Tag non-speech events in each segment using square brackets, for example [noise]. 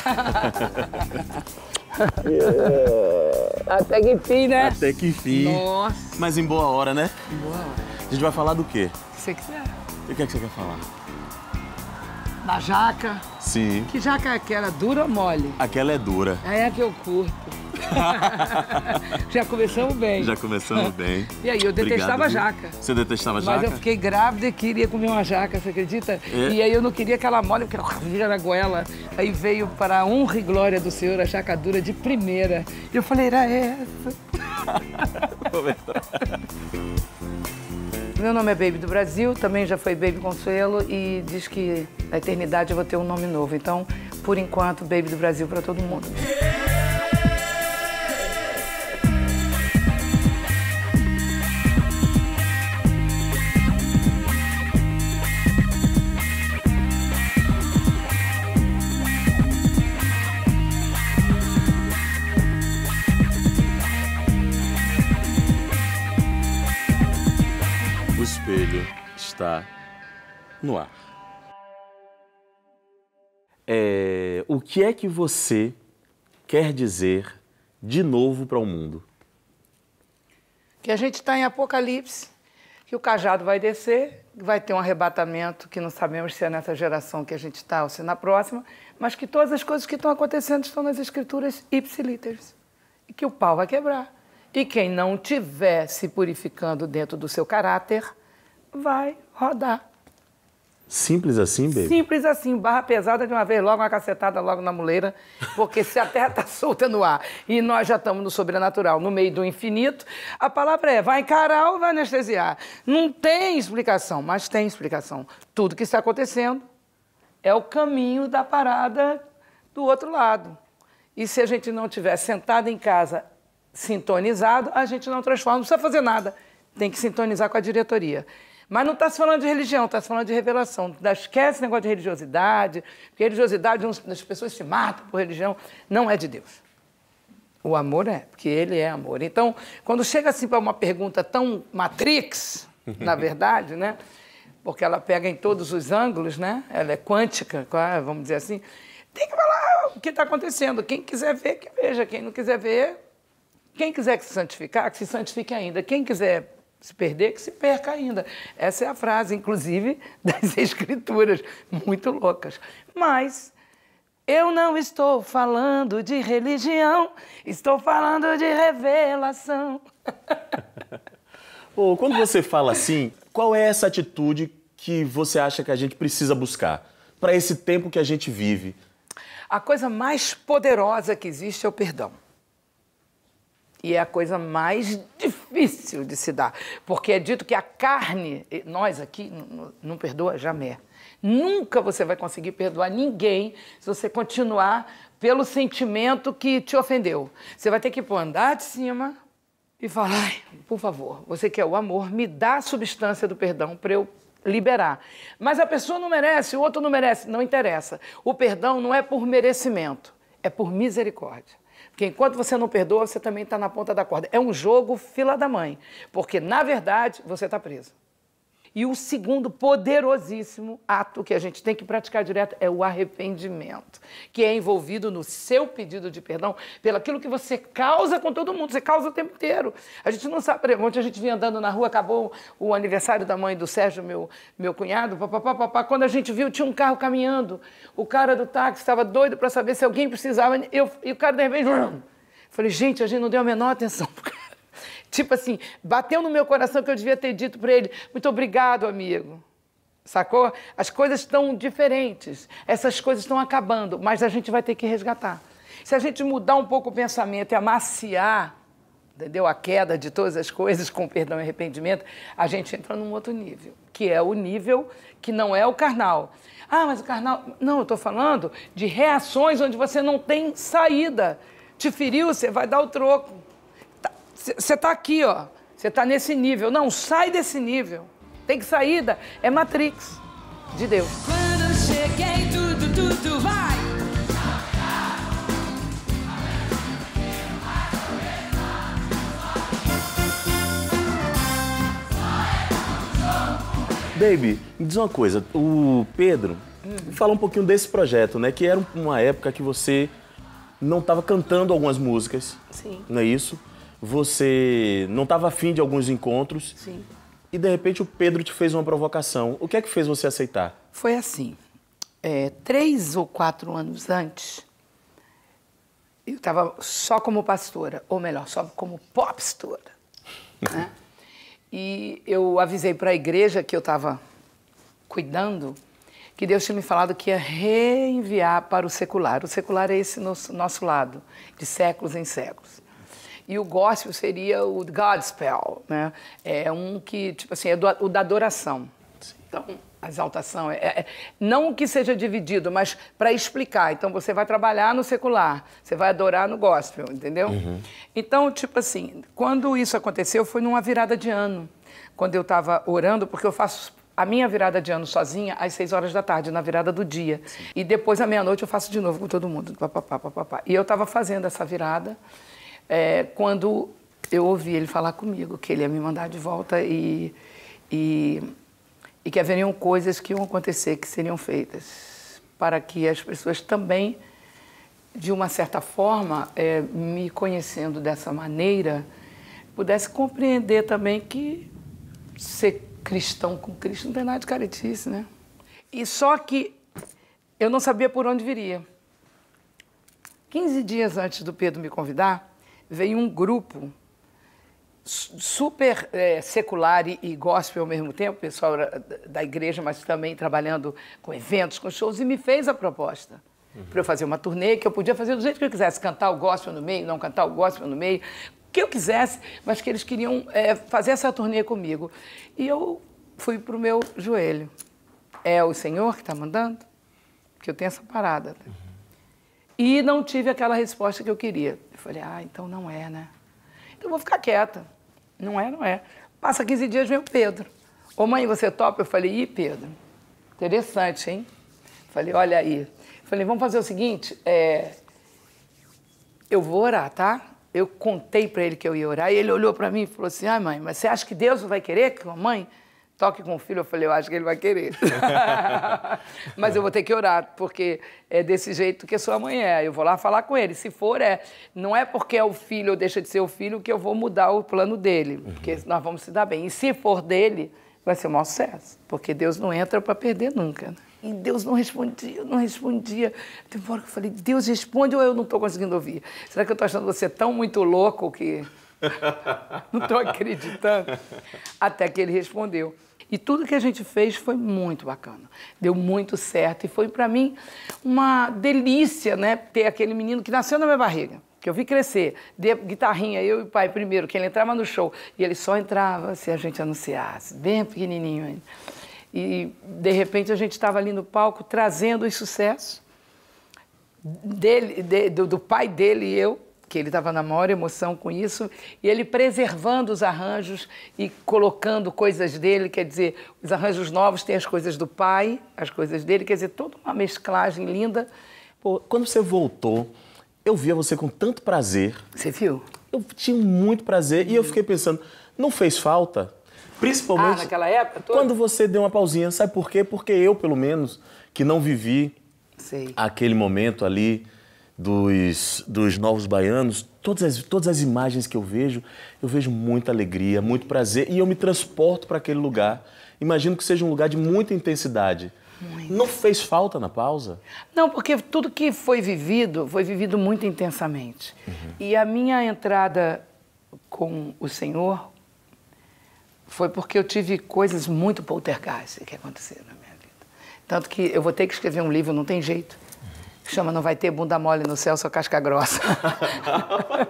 [laughs] Até que fim, né? Até que fim. Nossa. Mas em boa hora, né? Em boa hora. A gente vai falar do quê? O que você quiser. E o que, é que você quer falar? Da jaca. Sim. Que jaca é aquela dura ou mole? Aquela é dura. É a que eu curto. [laughs] Já começamos bem. Já começamos bem. [laughs] E aí, eu detestava Obrigado, jaca. Você detestava jaca? Mas eu fiquei grávida e queria comer uma jaca, você acredita? É. E aí eu não queria aquela mole, porque ela vira na goela. Aí veio para a honra e glória do Senhor a jaca dura de primeira. E eu falei, era essa. Vou [laughs] Meu nome é Baby do Brasil, também já foi Baby Consuelo e diz que na eternidade eu vou ter um nome novo. Então, por enquanto, Baby do Brasil para todo mundo. no ar. É, o que é que você quer dizer de novo para o mundo? Que a gente está em Apocalipse, que o cajado vai descer, vai ter um arrebatamento que não sabemos se é nessa geração que a gente está ou se é na próxima, mas que todas as coisas que estão acontecendo estão nas escrituras ipsilíteres e que o pau vai quebrar. E quem não estiver se purificando dentro do seu caráter vai rodar. Simples assim, baby? Simples assim, barra pesada de uma vez, logo uma cacetada, logo na muleira, porque se a terra tá [laughs] solta no ar e nós já estamos no sobrenatural, no meio do infinito, a palavra é vai encarar ou vai anestesiar. Não tem explicação, mas tem explicação. Tudo que está acontecendo é o caminho da parada do outro lado. E se a gente não tiver sentado em casa sintonizado, a gente não transforma, não precisa fazer nada. Tem que sintonizar com a diretoria. Mas não está se falando de religião, está se falando de revelação. Esquece esse negócio de religiosidade, porque religiosidade, as pessoas se matam por religião, não é de Deus. O amor é, porque ele é amor. Então, quando chega assim para uma pergunta tão matrix, [laughs] na verdade, né? Porque ela pega em todos os ângulos, né? Ela é quântica, vamos dizer assim. Tem que falar o que está acontecendo. Quem quiser ver, que veja. Quem não quiser ver, quem quiser que se santificar, que se santifique ainda. Quem quiser se perder, que se perca ainda. Essa é a frase, inclusive, [laughs] das escrituras, muito loucas. Mas eu não estou falando de religião, estou falando de revelação. oh, quando você fala assim, qual é essa atitude que você acha que a gente precisa buscar para esse tempo que a gente vive? A coisa mais poderosa que existe é o perdão. E é a coisa mais difícil difícil de se dar, porque é dito que a carne, nós aqui, não perdoa jamais. Nunca você vai conseguir perdoar ninguém se você continuar pelo sentimento que te ofendeu. Você vai ter que andar de cima e falar: por favor, você quer o amor, me dá a substância do perdão para eu liberar. Mas a pessoa não merece, o outro não merece, não interessa. O perdão não é por merecimento, é por misericórdia. Porque enquanto você não perdoa, você também está na ponta da corda. É um jogo fila da mãe, porque na verdade você está preso. E o segundo poderosíssimo ato que a gente tem que praticar direto é o arrependimento, que é envolvido no seu pedido de perdão pelo aquilo que você causa com todo mundo, você causa o tempo inteiro. A gente não sabe, ontem a gente vinha andando na rua, acabou o aniversário da mãe do Sérgio, meu, meu cunhado, papapá, papá. quando a gente viu, tinha um carro caminhando, o cara do táxi estava doido para saber se alguém precisava, eu, e o cara de repente... [laughs] Falei, gente, a gente não deu a menor atenção pro Tipo assim, bateu no meu coração que eu devia ter dito para ele: muito obrigado, amigo. Sacou? As coisas estão diferentes, essas coisas estão acabando, mas a gente vai ter que resgatar. Se a gente mudar um pouco o pensamento e amaciar, entendeu? A queda de todas as coisas com perdão e arrependimento, a gente entra num outro nível, que é o nível que não é o carnal. Ah, mas o carnal. Não, eu estou falando de reações onde você não tem saída. Te feriu, você vai dar o troco. Você tá aqui, ó. Você tá nesse nível. Não, sai desse nível. Tem que sair da... É Matrix de Deus. Quando cheguei, tudo, tudo vai. Baby, me diz uma coisa. O Pedro hum. fala um pouquinho desse projeto, né? Que era uma época que você não estava cantando algumas músicas. Sim. Não é isso? você não estava afim de alguns encontros. Sim. E de repente o Pedro te fez uma provocação. O que é que fez você aceitar? Foi assim. É, três ou quatro anos antes, eu estava só como pastora, ou melhor, só como popstora. [laughs] Né? e eu avisei para a igreja que eu estava cuidando que Deus tinha me falado que ia reenviar para o secular. O secular é esse nosso, nosso lado, de séculos em séculos. E o gospel seria o Godspell, né? É um que, tipo assim, é do, o da adoração. Sim. Então, a exaltação é, é, não que seja dividido, mas para explicar. Então você vai trabalhar no secular, você vai adorar no gospel, entendeu? Uhum. Então tipo assim, quando isso aconteceu foi numa virada de ano, quando eu estava orando porque eu faço a minha virada de ano sozinha às seis horas da tarde, na virada do dia. Sim. E depois, à meia-noite, eu faço de novo com todo mundo. Pá, pá, pá, pá, pá. E eu estava fazendo essa virada é, quando eu ouvi ele falar comigo que ele ia me mandar de volta e, e, e que haveriam coisas que iam acontecer, que seriam feitas, para que as pessoas também, de uma certa forma, é, me conhecendo dessa maneira, pudesse compreender também que ser cristão com Cristo não tem nada de caretice, né? E só que eu não sabia por onde viria. 15 dias antes do Pedro me convidar, veio um grupo super é, secular e, e gospel ao mesmo tempo, pessoal da igreja, mas também trabalhando com eventos, com shows, e me fez a proposta uhum. para eu fazer uma turnê que eu podia fazer do jeito que eu quisesse, cantar o gospel no meio, não cantar o gospel no meio, o que eu quisesse, mas que eles queriam é, fazer essa turnê comigo. E eu fui para o meu joelho. É o Senhor que está mandando? Que eu tenho essa parada. Uhum e não tive aquela resposta que eu queria. Eu falei, ah, então não é, né? Então vou ficar quieta. Não é, não é. Passa 15 dias, vem o Pedro. Ô mãe, você é topa? Eu falei, ih, Pedro, interessante, hein? Falei, olha aí. Falei, vamos fazer o seguinte, é... eu vou orar, tá? Eu contei para ele que eu ia orar e ele olhou para mim e falou assim, ai mãe, mas você acha que Deus vai querer que a mãe toque com o filho, eu falei, eu acho que ele vai querer. [laughs] Mas eu vou ter que orar, porque é desse jeito que sua mãe é. Eu vou lá falar com ele. Se for, é. Não é porque é o filho ou deixa de ser o filho que eu vou mudar o plano dele, uhum. porque nós vamos se dar bem. E se for dele, vai ser um maior sucesso, porque Deus não entra para perder nunca. Né? E Deus não respondia, não respondia. Tem uma hora que eu falei, Deus responde ou eu não estou conseguindo ouvir? Será que eu estou achando você tão muito louco que [laughs] Não estou acreditando. Até que ele respondeu. E tudo que a gente fez foi muito bacana. Deu muito certo. E foi para mim uma delícia, né? Ter aquele menino que nasceu na minha barriga. Que eu vi crescer, de guitarrinha, eu e o pai primeiro, que ele entrava no show. E ele só entrava se a gente anunciasse, bem pequenininho ainda. E, de repente, a gente estava ali no palco trazendo os sucessos dele, de, do, do pai dele e eu, que ele estava na maior emoção com isso, e ele preservando os arranjos e colocando coisas dele, quer dizer, os arranjos novos têm as coisas do pai, as coisas dele, quer dizer, toda uma mesclagem linda. Pô, quando você voltou, eu via você com tanto prazer. Você viu? Eu tinha muito prazer uhum. e eu uhum. fiquei pensando, não fez falta? Principalmente ah, naquela época toda? quando você deu uma pausinha. Sabe por quê? Porque eu, pelo menos, que não vivi Sei. aquele momento ali dos, dos novos baianos, todas as, todas as imagens que eu vejo, eu vejo muita alegria, muito prazer e eu me transporto para aquele lugar. Imagino que seja um lugar de muita intensidade. Muito. Não fez falta na pausa? Não, porque tudo que foi vivido, foi vivido muito intensamente. Uhum. E a minha entrada com o Senhor foi porque eu tive coisas muito poltergeist que aconteceram na minha vida. Tanto que eu vou ter que escrever um livro, não tem jeito que chama Não Vai Ter Bunda Mole no Céu, só casca grossa.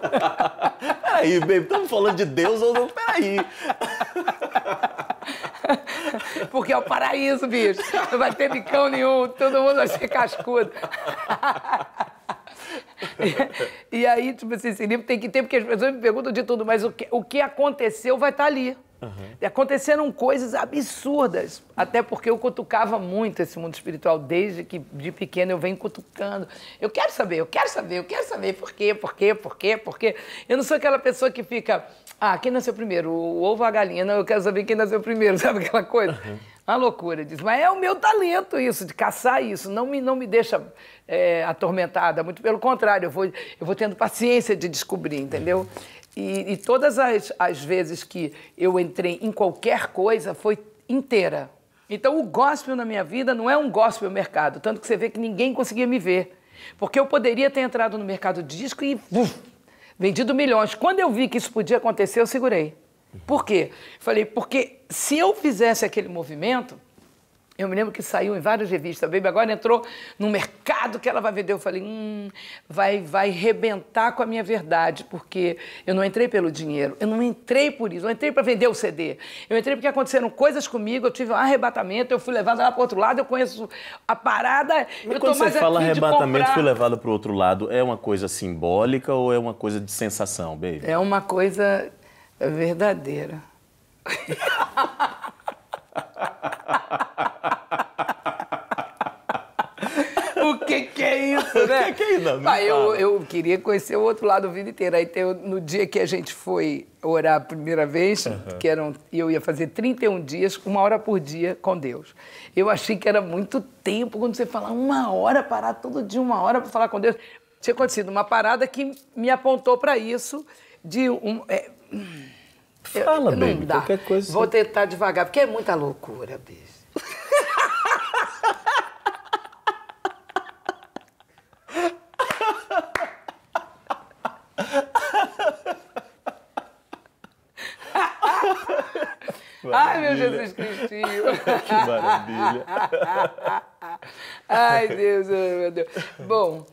[laughs] peraí, baby, estamos falando de Deus ou não? Peraí. Porque é o paraíso, bicho. Não vai ter bicão nenhum, todo mundo vai ser cascudo. e, aí, tipo assim, esse livro tem que ter, porque as pessoas me perguntam de tudo, mas o que, o que aconteceu vai estar tá ali. Uhum. E aconteceram coisas absurdas, até porque eu cutucava muito esse mundo espiritual desde que de pequeno eu venho cutucando. Eu quero saber, eu quero saber, eu quero saber por quê, por quê, por quê, por quê. Eu não sou aquela pessoa que fica, ah, quem nasceu primeiro, o ovo ou a galinha? Não, eu quero saber quem nasceu primeiro, [laughs] sabe aquela coisa? Uhum. Uma loucura diz. Mas é o meu talento isso, de caçar isso. Não me, não me deixa é, atormentada, muito pelo contrário, eu vou, eu vou tendo paciência de descobrir, entendeu? Uhum. E, e todas as, as vezes que eu entrei em qualquer coisa foi inteira. Então o gospel na minha vida não é um gospel mercado, tanto que você vê que ninguém conseguia me ver. Porque eu poderia ter entrado no mercado de disco e uf, vendido milhões. Quando eu vi que isso podia acontecer, eu segurei. Por quê? Falei, porque se eu fizesse aquele movimento, eu me lembro que saiu em várias revistas. A Baby agora entrou no mercado que ela vai vender. Eu falei, hum, vai, vai rebentar com a minha verdade, porque eu não entrei pelo dinheiro, eu não entrei por isso, eu não entrei para vender o CD. Eu entrei porque aconteceram coisas comigo, eu tive um arrebatamento, eu fui levada lá para outro lado, eu conheço a parada. E eu quando você fala arrebatamento, fui levada para o outro lado, é uma coisa simbólica ou é uma coisa de sensação, Baby? É uma coisa verdadeira. [laughs] que é isso, né? [laughs] que, que é isso? eu, eu queria conhecer o outro lado da vida inteira. Aí tem, no dia que a gente foi orar a primeira vez, uhum. que eram, eu ia fazer 31 dias, uma hora por dia com Deus. Eu achei que era muito tempo quando você fala uma hora, parar todo dia uma hora para falar com Deus. Tinha acontecido uma parada que me apontou para isso de um... É, hum, Fala, eu, não dá. qualquer coisa. Vou tentar devagar, porque é muita loucura, bicho. Jesus Cristinho. [laughs] que maravilha. [laughs] Ai, Deus, meu Deus. Bom,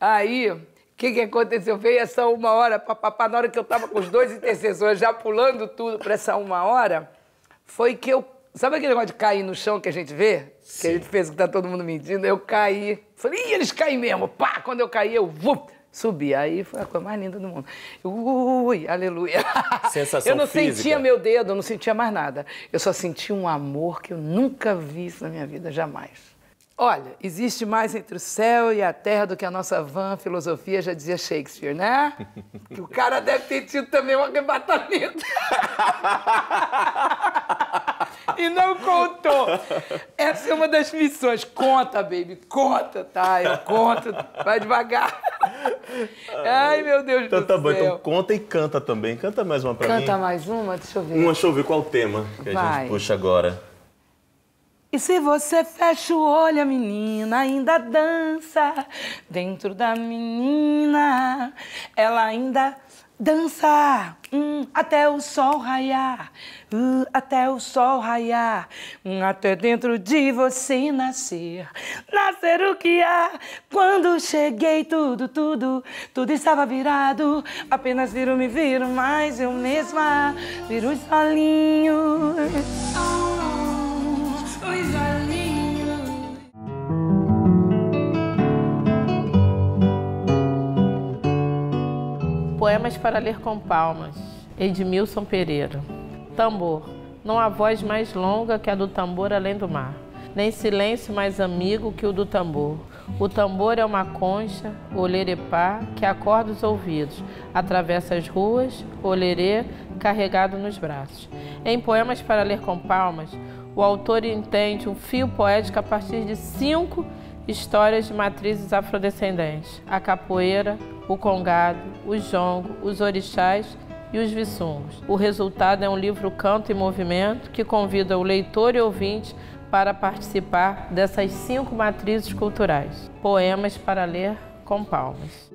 aí, o que, que aconteceu? Veio essa uma hora, papapá, na hora que eu estava com os dois intercessores já pulando tudo para essa uma hora, foi que eu Sabe aquele negócio de cair no chão que a gente vê? Sim. Que a gente pensa que tá todo mundo mentindo? Eu caí. Falei, Ih, eles caem mesmo. Pá, quando eu caí, eu... Vum! Subi, aí foi a coisa mais linda do mundo. Ui, aleluia. Sensação Eu não física. sentia meu dedo, eu não sentia mais nada. Eu só senti um amor que eu nunca vi isso na minha vida, jamais. Olha, existe mais entre o céu e a terra do que a nossa van filosofia, já dizia Shakespeare, né? [laughs] Que o cara deve ter tido também um arrebatamento. [laughs] [laughs] e não contou. Essa é uma das missões. Conta, baby, conta, tá? Eu conto, vai devagar. [laughs] Ai, meu Deus então, do tá céu. Bom, então conta e canta também. Canta mais uma pra canta mim. Canta mais uma, deixa eu ver. Uma, deixa eu ver qual o tema que vai. a gente puxa agora. E se você fecha o olho, a menina ainda dança dentro da menina. Ela ainda Dançar hum, até o sol raiar, hum, até o sol raiar, hum, até dentro de você nascer. Nascer o que há. Quando cheguei, tudo, tudo, tudo estava virado. Apenas viro, me viro, mas eu mesma viro os olhinhos. Poemas para ler com palmas, Edmilson Pereira. Tambor. Não há voz mais longa que a do tambor além do mar, nem silêncio mais amigo que o do tambor. O tambor é uma concha, olerepá, que acorda os ouvidos, atravessa as ruas, olerê, carregado nos braços. Em Poemas para Ler com Palmas, o autor entende um fio poético a partir de cinco histórias de matrizes afrodescendentes, a capoeira, o congado, o jongo, os orixás e os viçungos. O resultado é um livro Canto e Movimento que convida o leitor e ouvinte para participar dessas cinco matrizes culturais. Poemas para ler com palmas.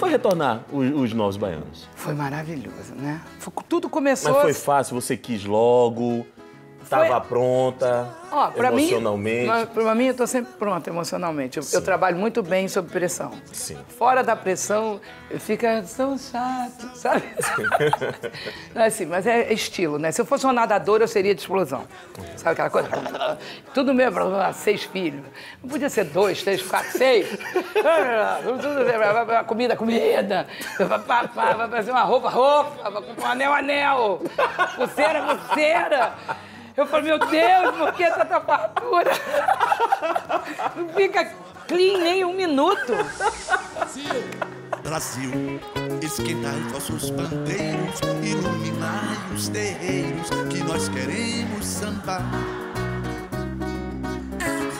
foi retornar os, os Novos Baianos? Foi maravilhoso, né? Tudo começou... Mas foi assim. fácil, você quis logo... Tava Foi... pronta Ó, pra emocionalmente? Mim, pra mim, eu tô sempre pronta emocionalmente. Eu, eu, trabalho muito bem sob pressão. Sim. Fora da pressão, fica tão chato, sabe? [laughs] Não, é assim, mas é estilo, né? Se eu fosse uma nadadora, eu seria de explosão. Uhum. Sabe aquela coisa? Tudo mesmo, seis filhos. Não podia ser dois, três, quatro, seis. [laughs] comida, comida. Vai fazer uma roupa, roupa. Um anel, anel. Pulseira, pulseira. Eu falei, meu Deus, por que essa fartura? Não fica clean nem um minuto. Brasil, Brasil esquentai nossos bandeiros, iluminai os terreiros que nós queremos sambar.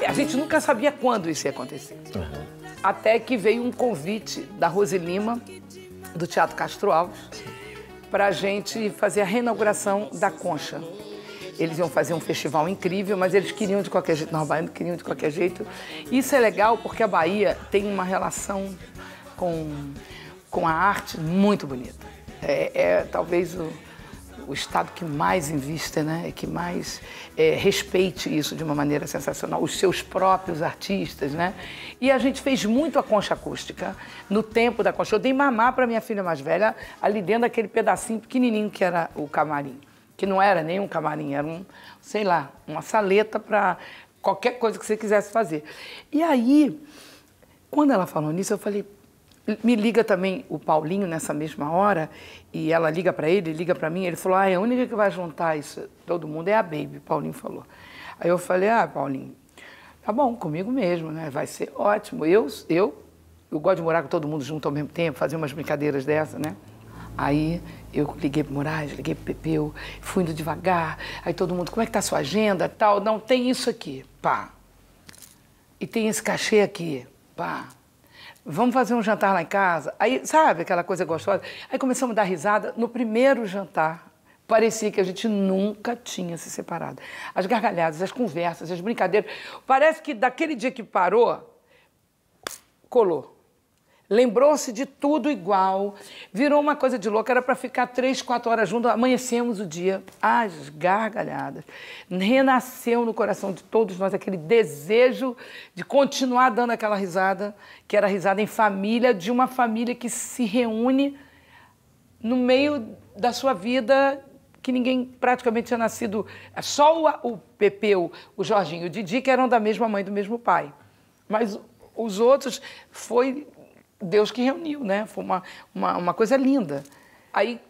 A gente nunca sabia quando isso ia acontecer. Uhum. Até que veio um convite da Rose Lima, do Teatro Castro Alves, para a gente fazer a reinauguração da Concha, eles iam fazer um festival incrível, mas eles queriam de qualquer jeito, não, baiano queriam de qualquer jeito. Isso é legal porque a Bahia tem uma relação com, com a arte muito bonita. É, é talvez o, o Estado que mais invista, né? que mais é, respeite isso de uma maneira sensacional, os seus próprios artistas. Né? E a gente fez muito a concha acústica no tempo da concha. Eu dei mamar para minha filha mais velha ali dentro daquele pedacinho pequenininho que era o camarim que não era nem um camarim, era um, sei lá, uma saleta para qualquer coisa que você quisesse fazer. E aí, quando ela falou nisso, eu falei, me liga também o Paulinho nessa mesma hora, e ela liga para ele, liga para mim, ele falou, ah, é a única que vai juntar isso, todo mundo, é a Baby, Paulinho falou. Aí eu falei, ah, Paulinho, tá bom, comigo mesmo, né, vai ser ótimo. Eu, eu, eu gosto de morar com todo mundo junto ao mesmo tempo, fazer umas brincadeiras dessa, né. Aí eu liguei pro Moraes, liguei pro Pepeu, fui indo devagar. Aí todo mundo, como é que tá a sua agenda? Tal, não, tem isso aqui, pá. E tem esse cachê aqui, pá. Vamos fazer um jantar lá em casa? Aí, sabe, aquela coisa gostosa. Aí começamos a dar risada. No primeiro jantar, parecia que a gente nunca tinha se separado. As gargalhadas, as conversas, as brincadeiras. Parece que daquele dia que parou, colou lembrou-se de tudo igual, virou uma coisa de louca, era para ficar três, quatro horas juntos, amanhecemos o dia às gargalhadas. Renasceu no coração de todos nós aquele desejo de continuar dando aquela risada, que era risada em família, de uma família que se reúne no meio da sua vida que ninguém praticamente tinha nascido, é só o, o Pepe, o, o Jorginho e o Didi, que eram da mesma mãe, do mesmo pai. Mas os outros foi Deus que reuniu, né? Foi uma, uma, uma coisa linda. Aí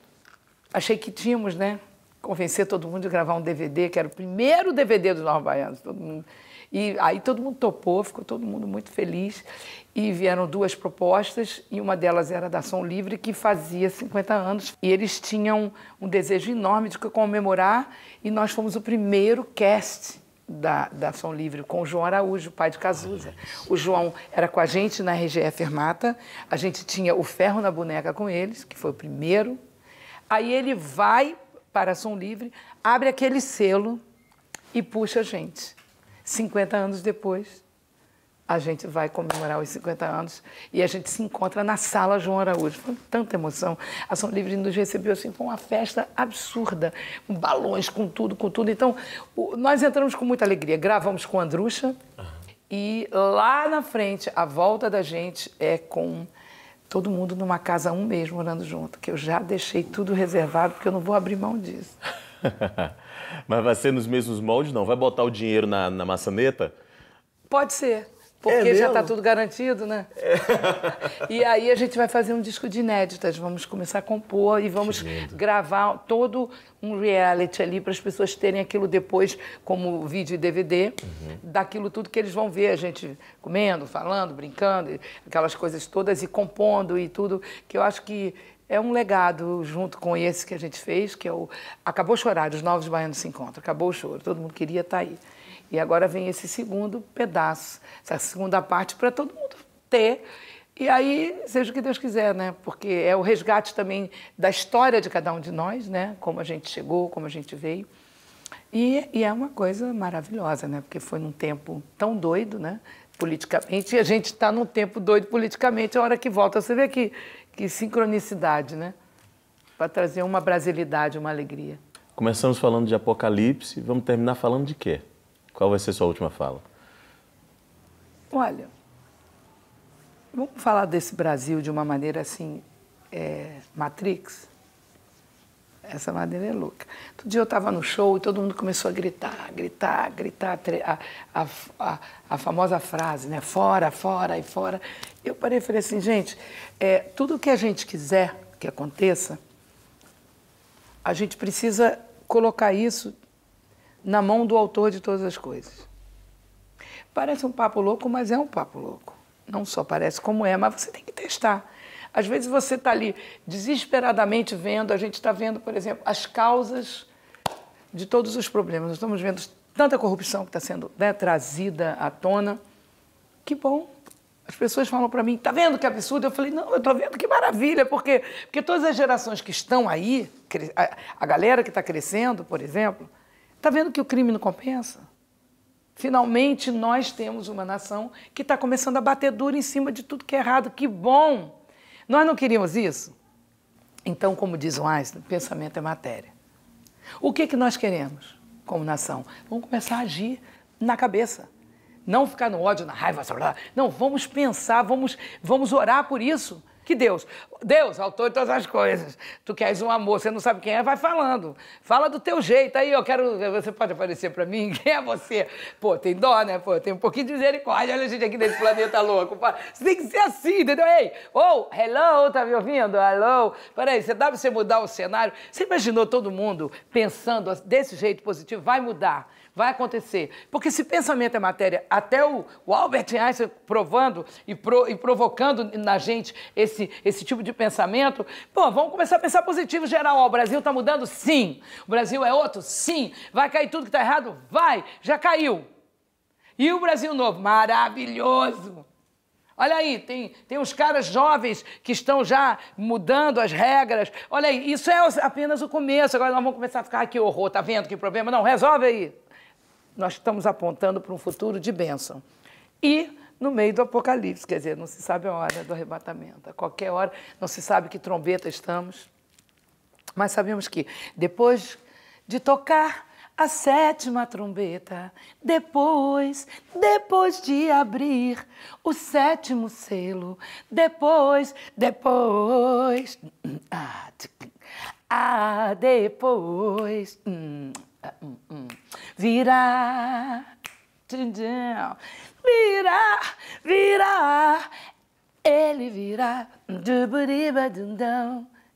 achei que tínhamos, né? Convencer todo mundo de gravar um DVD, que era o primeiro DVD dos Novos Baianos. Todo mundo. E aí todo mundo topou, ficou todo mundo muito feliz. E vieram duas propostas, e uma delas era da Som Livre, que fazia 50 anos. E eles tinham um desejo enorme de comemorar, e nós fomos o primeiro cast da, da Ação Livre com o João Araújo, pai de Cazuza. O João era com a gente na RGE Fermata, a gente tinha o Ferro na Boneca com eles, que foi o primeiro. Aí ele vai para a Ação Livre, abre aquele selo e puxa a gente. 50 anos depois, a gente vai comemorar os 50 anos e a gente se encontra na sala João Araújo. Foi tanta emoção. A Ação Livre nos recebeu assim, foi uma festa absurda, com balões, com tudo, com tudo. Então, o, nós entramos com muita alegria. Gravamos com a Andrucha e lá na frente, a volta da gente é com todo mundo numa casa um mesmo, morando junto, que eu já deixei tudo reservado, porque eu não vou abrir mão disso. [laughs] Mas vai ser nos mesmos moldes, não? Vai botar o dinheiro na, na maçaneta? Pode ser. Porque é já está tudo garantido, né? É. [laughs] E aí a gente vai fazer um disco de inéditas, vamos começar a compor e vamos gravar todo um reality ali para as pessoas terem aquilo depois como vídeo e DVD, uhum. daquilo tudo que eles vão ver, a gente comendo, falando, brincando, aquelas coisas todas e compondo e tudo, que eu acho que é um legado junto com esse que a gente fez, que é o Acabou Chorar, os Novos Baianos se encontram, acabou o choro, todo mundo queria estar tá aí. E agora vem esse segundo pedaço, essa segunda parte para todo mundo ter. E aí, seja o que Deus quiser, né? Porque é o resgate também da história de cada um de nós, né? Como a gente chegou, como a gente veio. E, e é uma coisa maravilhosa, né? Porque foi num tempo tão doido, né? Politicamente, e [laughs] a gente está num tempo doido politicamente. A hora que volta, você vê que, que sincronicidade, né? Para trazer uma brasilidade, uma alegria. Começamos falando de apocalipse, vamos terminar falando de quê? Qual vai ser sua última fala? Olha, vamos falar desse Brasil de uma maneira assim, é, Matrix? Essa maneira é louca. Todo dia eu estava no show e todo mundo começou a gritar, gritar, a gritar, a, a, a, famosa frase, né? Fora, fora e fora. Eu parei e falei assim, gente, é, tudo que a gente quiser que aconteça, a gente precisa colocar isso na mão do autor de todas as coisas. Parece um papo louco, mas é um papo louco. Não só parece como é, mas você tem que testar. Às vezes você está ali desesperadamente vendo, a gente está vendo, por exemplo, as causas de todos os problemas. Nós estamos vendo tanta corrupção que está sendo né, trazida à tona. Que bom. As pessoas falam para mim, está vendo que absurdo? Eu falei, não, eu estou vendo que maravilha, porque, porque todas as gerações que estão aí, a, a galera que está crescendo, por exemplo, Está vendo que o crime não compensa? Finalmente nós temos uma nação que está começando a bater duro em cima de tudo que é errado. Que bom! Nós não queríamos isso? Então, como diz o Einstein, pensamento é matéria. O que, que nós queremos como nação? Vamos começar a agir na cabeça. Não ficar no ódio, na raiva, blá, blá. não, vamos pensar, vamos, vamos orar por isso que Deus. Deus, autor de todas as coisas. Tu queres um amor, você não sabe quem é, vai falando. Fala do teu jeito. Aí eu quero. Você pode aparecer para mim? [laughs] Quem é você? Pô, tem dó, né? Pô, tem um pouquinho de misericórdia. Olha a gente aqui nesse planeta [laughs] louco. Você tem que ser assim, entendeu? Ei, ou, oh, hello, tá me ouvindo? Hello. Peraí, você dá pra você mudar o cenário? Você imaginou todo mundo pensando desse jeito positivo? Vai mudar. Vai acontecer. Porque se pensamento é matéria, até o, o Albert Einstein provando e, pro, e, provocando na gente esse, esse tipo de pensamento, pô, vamos começar a pensar positivo geral. Ó, o Brasil está mudando? Sim. O Brasil é outro? Sim. Vai cair tudo que está errado? Vai. Já caiu. E o Brasil novo? Maravilhoso. Olha aí, tem, tem uns caras jovens que estão já mudando as regras. Olha aí, isso é apenas o começo. Agora nós vamos começar a ficar aqui horror, tá vendo que problema? Não, resolve aí. Nós estamos apontando para um futuro de bênção. E no meio do apocalipse, quer dizer, não se sabe a hora do arrebatamento. A qualquer hora, não se sabe que trombeta estamos. Mas sabemos que depois de tocar a sétima trombeta, depois, depois de abrir o sétimo selo, depois, depois, ah, ah depois. Hum. Virá, virá, virá, ele virá.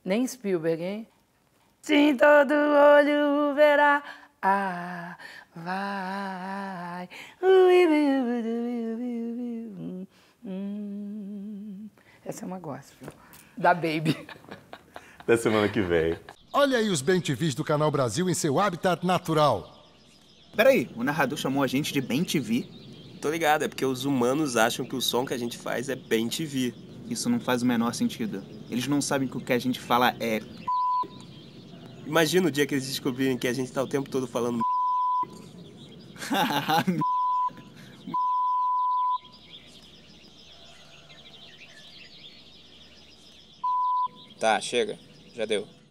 Nem Spielberg, hein? Sim, todo olho verá. Ah, vai. Hum. Essa é uma gospel da Baby. Da semana que vem. Olha aí os bem do Canal Brasil em seu habitat natural. Peraí, o narrador chamou a gente de bem Tô ligado, é porque os humanos acham que o som que a gente faz é bem Isso não faz o menor sentido. Eles não sabem que o que a gente fala é... Imagina o dia que eles descobrirem que a gente tá o tempo todo falando... [laughs] Tá, chega. Já deu.